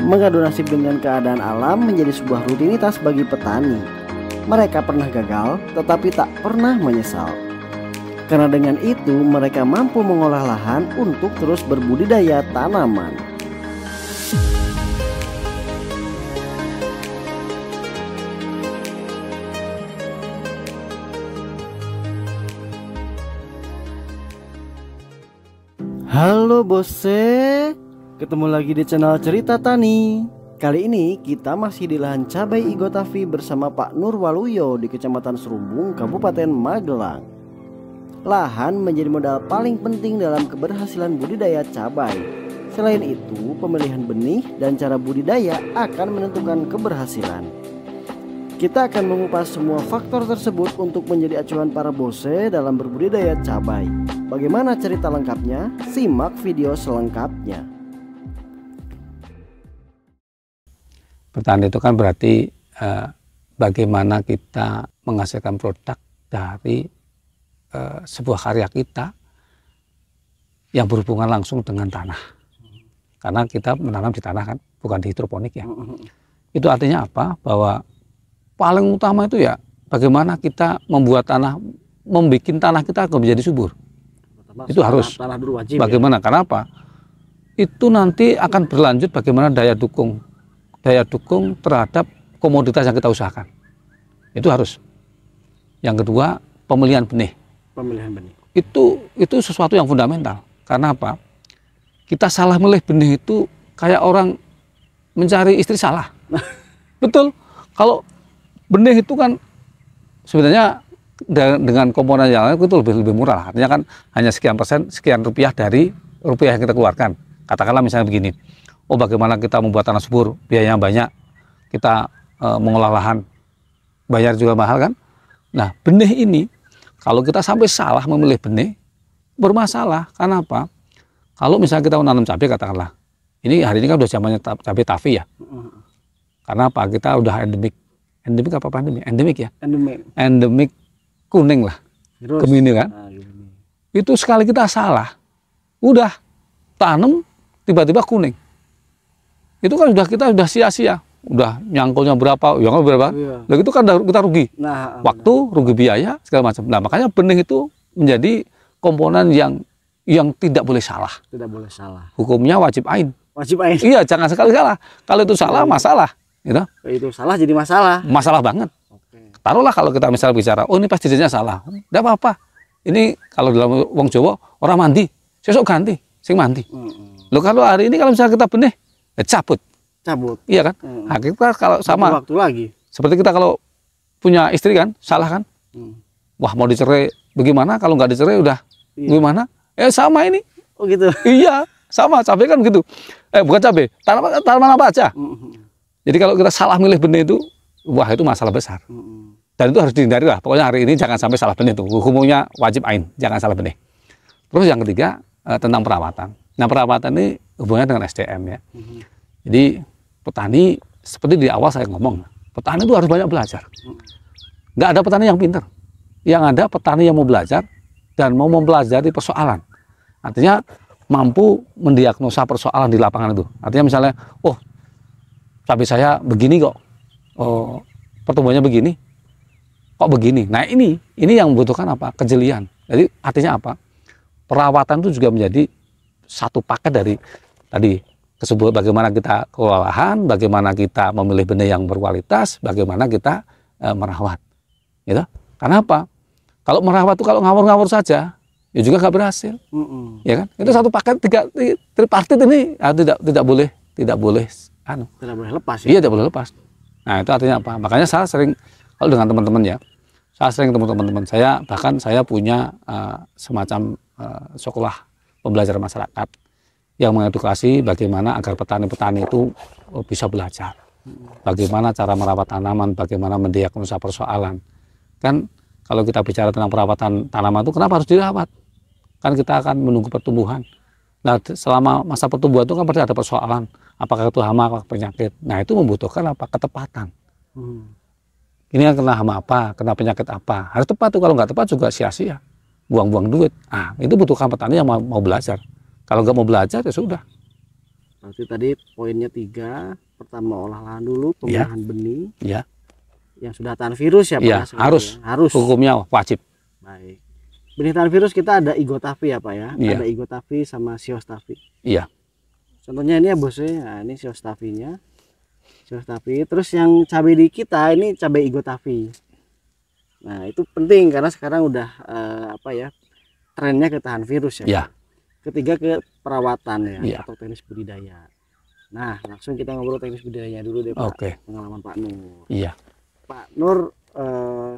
Mengadu nasib dengan keadaan alam menjadi sebuah rutinitas bagi petani. Mereka pernah gagal, tetapi tak pernah menyesal. Karena dengan itu, mereka mampu mengolah lahan untuk terus berbudidaya tanaman. Halo bose, Ketemu lagi di channel Cerita Tani. Kali ini kita masih di lahan cabai Igotavi bersama Pak Nur Waluyo di Kecamatan Serumbung, Kabupaten Magelang. Lahan menjadi modal paling penting dalam keberhasilan budidaya cabai. Selain itu, pemilihan benih dan cara budidaya akan menentukan keberhasilan. Kita akan mengupas semua faktor tersebut untuk menjadi acuan para bose dalam berbudidaya cabai. Bagaimana cerita lengkapnya? Simak video selengkapnya. bertani itu kan berarti eh, bagaimana kita menghasilkan produk dari eh, sebuah karya kita yang berhubungan langsung dengan tanah. Karena kita menanam di tanah kan, bukan di hidroponik ya. Mm-hmm. Itu artinya apa? Bahwa paling utama itu ya bagaimana kita membuat tanah, membuat tanah kita akan menjadi subur. itu harus. tanah wajib ya. bagaimana? Ya? Karena apa? Itu nanti akan berlanjut bagaimana daya dukung daya dukung terhadap komoditas yang kita usahakan. Itu harus. Yang kedua, pemilihan benih. Pemilihan benih. Itu itu sesuatu yang fundamental. Karena apa? Kita salah milih benih itu kayak orang mencari istri salah. Betul. Kalau benih itu kan sebenarnya dengan komponen yang lain itu lebih lebih murah. Artinya kan hanya sekian persen, sekian rupiah dari rupiah yang kita keluarkan. Katakanlah misalnya begini, oh bagaimana kita membuat tanah subur, biayanya banyak, kita e, mengolah lahan, bayar juga mahal kan? Nah, benih ini, kalau kita sampai salah memilih benih, bermasalah. Karena apa? Kalau misalnya kita menanam cabai, katakanlah, ini hari ini kan udah zamannya cabai tafi ya. Karena apa? Kita udah endemik. Endemik apa pandemi? Endemik ya? Endemik. Endemik kuning lah. Terus. kan? Ah, itu sekali kita salah, udah tanam tiba-tiba kuning itu kan sudah kita sudah sia-sia udah nyangkulnya berapa ya berapa iya. itu kan kita rugi nah, ah, waktu benar. rugi biaya segala macam nah makanya benih itu menjadi komponen yang yang tidak boleh salah tidak boleh salah hukumnya wajib ain wajib ain iya jangan sekali salah kalau itu salah iya. masalah gitu itu salah jadi masalah masalah banget Oke. taruhlah kalau kita misal bicara oh ini pasti jadinya salah tidak apa-apa ini kalau dalam uang Jawa orang mandi besok ganti sing mandi mm -hmm. lo kalau hari ini kalau misalnya kita benih eh, cabut. Cabut. Iya kan? Hmm. Nah, kita kalau sama Satu waktu lagi. Seperti kita kalau punya istri kan, salah kan? Hmm. Wah, mau dicerai bagaimana kalau nggak dicerai udah iya. gimana? Eh sama ini. Oh gitu. Iya, sama cabai kan gitu. Eh bukan cabai, tanaman tanaman apa aja. Hmm, hmm Jadi kalau kita salah milih benih itu, wah itu masalah besar. Hmm, hmm Dan itu harus dihindari lah. Pokoknya hari ini jangan sampai salah benih itu. Hukumnya wajib ain, jangan salah benih. Terus yang ketiga eh, tentang perawatan. Nah perawatan ini hubungannya dengan SDM ya. Mm-hmm. Jadi petani seperti di awal saya ngomong, petani itu harus banyak belajar. Nggak ada petani yang pinter. Yang ada petani yang mau belajar dan mau mempelajari persoalan. Artinya mampu mendiagnosa persoalan di lapangan itu. Artinya misalnya, oh tapi saya begini kok, oh, pertumbuhannya begini, kok begini. Nah ini, ini yang membutuhkan apa? Kejelian. Jadi artinya apa? Perawatan itu juga menjadi satu paket dari tadi tersebut bagaimana kita kewalahan, bagaimana kita memilih benda yang berkualitas, bagaimana kita e, merawat. Gitu. Karena apa? Kalau merawat itu kalau ngawur-ngawur saja, ya juga nggak berhasil. Mm -mm. Ya kan? Itu satu paket tiga tripartit ini ah, tidak tidak boleh tidak boleh anu. Tidak boleh lepas ya. Iya, tidak boleh lepas. Nah, itu artinya apa? Makanya saya sering kalau dengan teman-teman ya, saya sering teman-teman saya bahkan saya punya uh, semacam uh, sekolah pembelajaran masyarakat yang mengedukasi bagaimana agar petani-petani itu eh, bisa belajar. Bagaimana cara merawat tanaman, bagaimana mendiagnosa persoalan. Kan kalau kita bicara tentang perawatan tanaman itu kenapa harus dirawat? Kan kita akan menunggu pertumbuhan. Nah, selama masa pertumbuhan itu kan pasti ada persoalan. Apakah itu hama, atau penyakit. Nah, itu membutuhkan apa? Ketepatan. Hmm. Ini kan kena hama apa, kena penyakit apa. Harus tepat tuh, kalau nggak tepat juga sia-sia buang-buang duit. Ah, itu butuh petani yang mau, mau belajar. Kalau nggak mau belajar ya sudah. Berarti tadi poinnya tiga, pertama olah lahan dulu, pemulihan ya. benih. Ya. Yang sudah tahan virus ya Pak? Ya, harus. Ya? Harus. Hukumnya wajib. Baik. Benih tahan virus kita ada igotafi ya Pak ya? ya. Ada igotafi sama siostafi. Iya. Contohnya ini ya bos ya, nah, ini siostafinya. Siostafi. Terus yang cabai di kita ini cabai igotafi. Nah, itu penting karena sekarang udah uh, apa ya? trennya ke tahan virus ya. ya. Ketiga ke perawatan ya, ya atau teknis budidaya. Nah, langsung kita ngobrol teknis budidaya dulu deh Pak. Okay. Pengalaman Pak Nur. Iya. Pak Nur eh,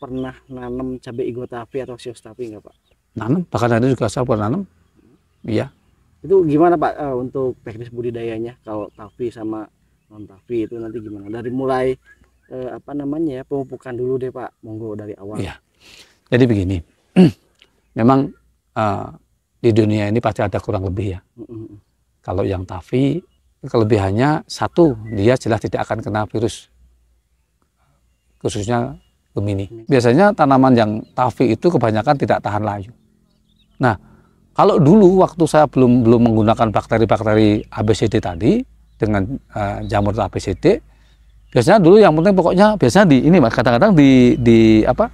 pernah nanam cabe igotapi atau siostapi enggak, Pak? Nanam, bahkan ada juga saya pernah nanam. Iya. Itu gimana Pak eh, untuk teknis budidayanya kalau tapi sama non tapi itu nanti gimana? Dari mulai eh, apa namanya ya pemupukan dulu deh Pak, monggo dari awal. ya Jadi begini, memang uh, di dunia ini pasti ada kurang lebih ya. Mm -mm. Kalau yang tafi kelebihannya satu, dia jelas tidak akan kena virus khususnya Gemini. Biasanya tanaman yang tafi itu kebanyakan tidak tahan layu. Nah, kalau dulu waktu saya belum belum menggunakan bakteri-bakteri ABCD tadi dengan uh, jamur ABCD, biasanya dulu yang penting pokoknya biasanya di ini mas kadang-kadang di di apa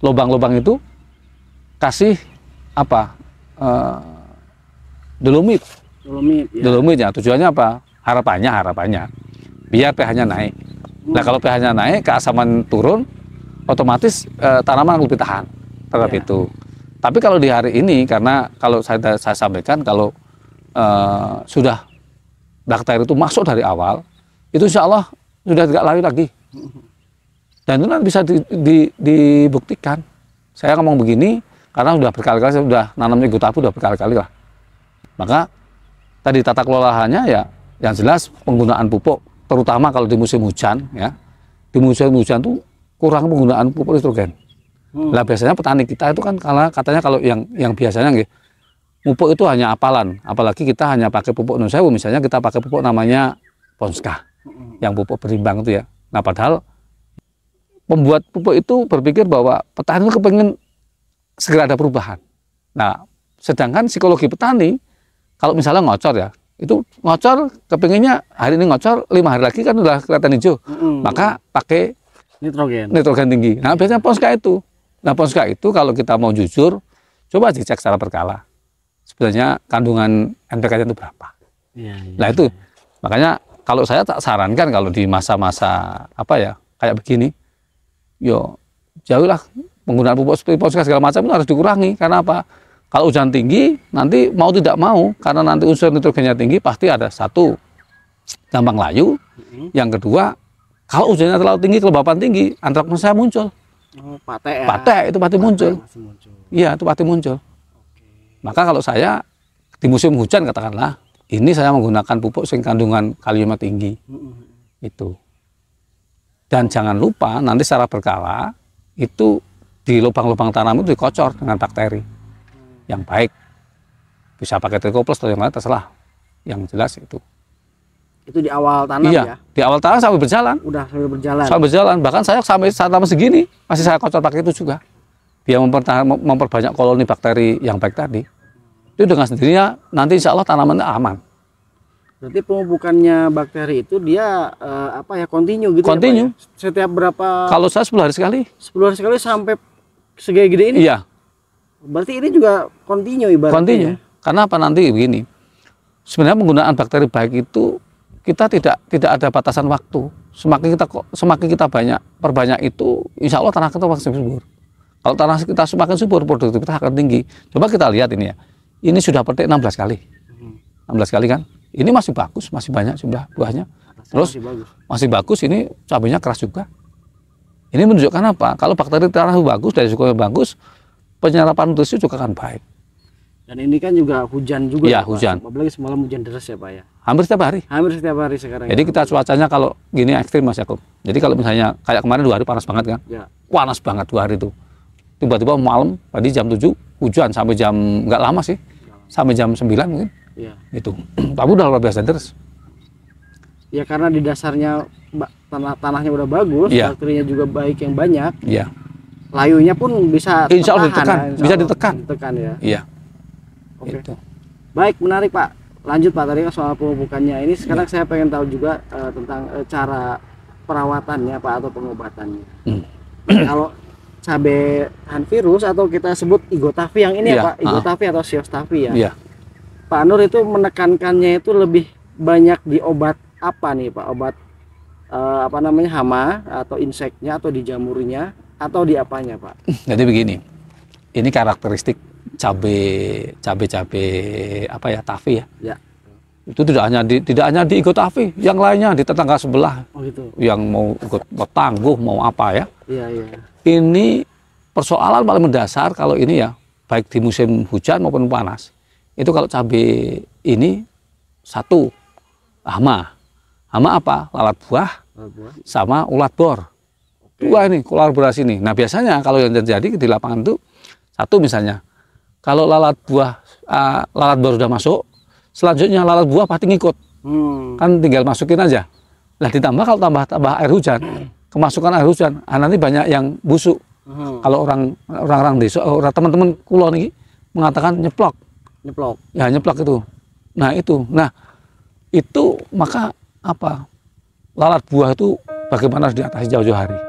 lubang-lubang itu kasih apa uh, dolomit dolomit ya. dolomit ya. tujuannya apa harapannya harapannya biar pH-nya naik nah kalau pH-nya naik keasaman turun otomatis uh, tanaman lebih tahan terhadap ya. itu tapi kalau di hari ini karena kalau saya saya sampaikan kalau uh, sudah bakteri itu masuk dari awal itu insya Allah sudah tidak lari lagi. Dan itu nanti bisa di, di, dibuktikan. Saya ngomong begini karena sudah berkali-kali saya sudah ikut gutapu sudah berkali-kali lah. Maka tadi tata kelolaannya ya yang jelas penggunaan pupuk terutama kalau di musim hujan ya di musim hujan tuh kurang penggunaan pupuk nitrogen. Hmm. Nah biasanya petani kita itu kan karena katanya kalau yang yang biasanya gitu, pupuk itu hanya apalan, apalagi kita hanya pakai pupuk non misalnya kita pakai pupuk namanya Ponska yang pupuk berimbang itu ya. Nah padahal pembuat pupuk itu berpikir bahwa petani itu kepengen segera ada perubahan. Nah sedangkan psikologi petani kalau misalnya ngocor ya itu ngocor kepinginnya hari ini ngocor lima hari lagi kan udah kelihatan hijau mm maka pakai nitrogen nitrogen tinggi nah yeah. biasanya ponska itu nah ponska itu kalau kita mau jujur coba dicek secara berkala sebenarnya kandungan NPK itu berapa yeah, yeah. nah itu iya. makanya kalau saya tak sarankan kalau di masa-masa apa ya kayak begini, yo jauhlah penggunaan pupuk seperti segala macam itu harus dikurangi karena apa? Kalau hujan tinggi nanti mau tidak mau karena nanti unsur nitrogennya tinggi pasti ada satu gampang layu, mm-hmm. yang kedua kalau hujannya terlalu tinggi kelembapan tinggi saya muncul. Oh, patek ya. Patek itu pasti muncul. Iya, itu pasti muncul. Oke. Maka kalau saya di musim hujan katakanlah ini saya menggunakan pupuk sing kandungan kaliumnya tinggi itu dan jangan lupa nanti secara berkala itu di lubang-lubang tanam itu dikocor dengan bakteri yang baik bisa pakai trikoplus atau yang lain terserah yang jelas itu itu di awal tanam iya, ya di awal tanam sampai berjalan udah sampai berjalan sampai berjalan bahkan saya sampai saat tanam segini masih saya kocor pakai itu juga biar memperbanyak koloni bakteri yang baik tadi itu dengan sendirinya nanti insya Allah tanamannya aman. Nanti pemupukannya bakteri itu dia uh, apa ya kontinu gitu kontinu. Ya, ya? Setiap berapa? Kalau saya 10 hari sekali. 10 hari sekali sampai segede-gede ini? Iya. Berarti ini juga kontinu ibaratnya. Kontinu. Ya? Karena apa nanti begini. Sebenarnya penggunaan bakteri baik itu kita tidak tidak ada batasan waktu. Semakin kita semakin kita banyak perbanyak itu, insya Allah tanah kita makin subur. Kalau tanah kita semakin subur, produktivitas akan tinggi. Coba kita lihat ini ya. Ini sudah petik 16 kali. 16 hmm. kali kan? Ini masih bagus, masih banyak jumlah buahnya. Terus masih bagus. masih bagus ini cabenya keras juga. Ini menunjukkan apa? Kalau bakteri tanah bagus dari suku bagus, penyerapan nutrisi juga akan baik. Dan ini kan juga hujan juga. Iya, ya, hujan. Pak. Apalagi semalam hujan deras ya, Pak ya. Hampir setiap hari. Hampir setiap hari sekarang. Jadi ya, kita cuacanya kalau gini ekstrim Mas Yakob. Jadi kalau misalnya kayak kemarin dua hari panas banget kan? Ya. Panas banget dua hari itu. Tiba-tiba malam tadi jam 7 hujan sampai jam nggak lama sih sampai jam 9 mungkin ya. itu tapi udah luar biasa terus ya karena di dasarnya tanah tanahnya udah bagus ya. bakterinya juga baik yang banyak ya. layunya pun bisa insya Allah ditekan ya, insya bisa ditekan ditekan ya iya oke itu. baik menarik pak lanjut pak tadi kan soal pemupukannya ini sekarang ya. saya pengen tahu juga uh, tentang uh, cara perawatannya pak atau pengobatannya hmm. Nah, kalau cabai tahan virus atau kita sebut igotavi yang ini ya, iya, ah. ya Pak, igotavi uh. atau siostavi ya. ya. Pak Nur itu menekankannya itu lebih banyak di obat apa nih Pak? Obat uh, apa namanya hama atau inseknya atau di jamurnya atau di apanya Pak? Jadi begini, ini karakteristik cabai cabai cabai apa ya tavi ya. ya itu tidak hanya di tidak hanya di ikut Afi, yang lainnya di tetangga sebelah oh, gitu. yang mau ikut tangguh mau apa ya. Iya, iya. Ini persoalan paling mendasar kalau ini ya baik di musim hujan maupun panas itu kalau cabai ini satu hama hama apa lalat buah, lalat buah. sama ulat bor okay. dua ini kolaborasi ini nah biasanya kalau yang terjadi di lapangan itu satu misalnya kalau lalat buah uh, lalat bor sudah masuk selanjutnya lalat buah pasti ngikut. Hmm. Kan tinggal masukin aja. Lah ditambah kalau tambah tambah air hujan, kemasukan air hujan, ah, nanti banyak yang busuk. Hmm. Kalau orang orang-orang desa, oh, orang teman-teman kulon ini mengatakan nyeplok. Nyeplok. Ya nyeplok itu. Nah itu, nah itu maka apa lalat buah itu bagaimana harus diatasi jauh-jauh hari.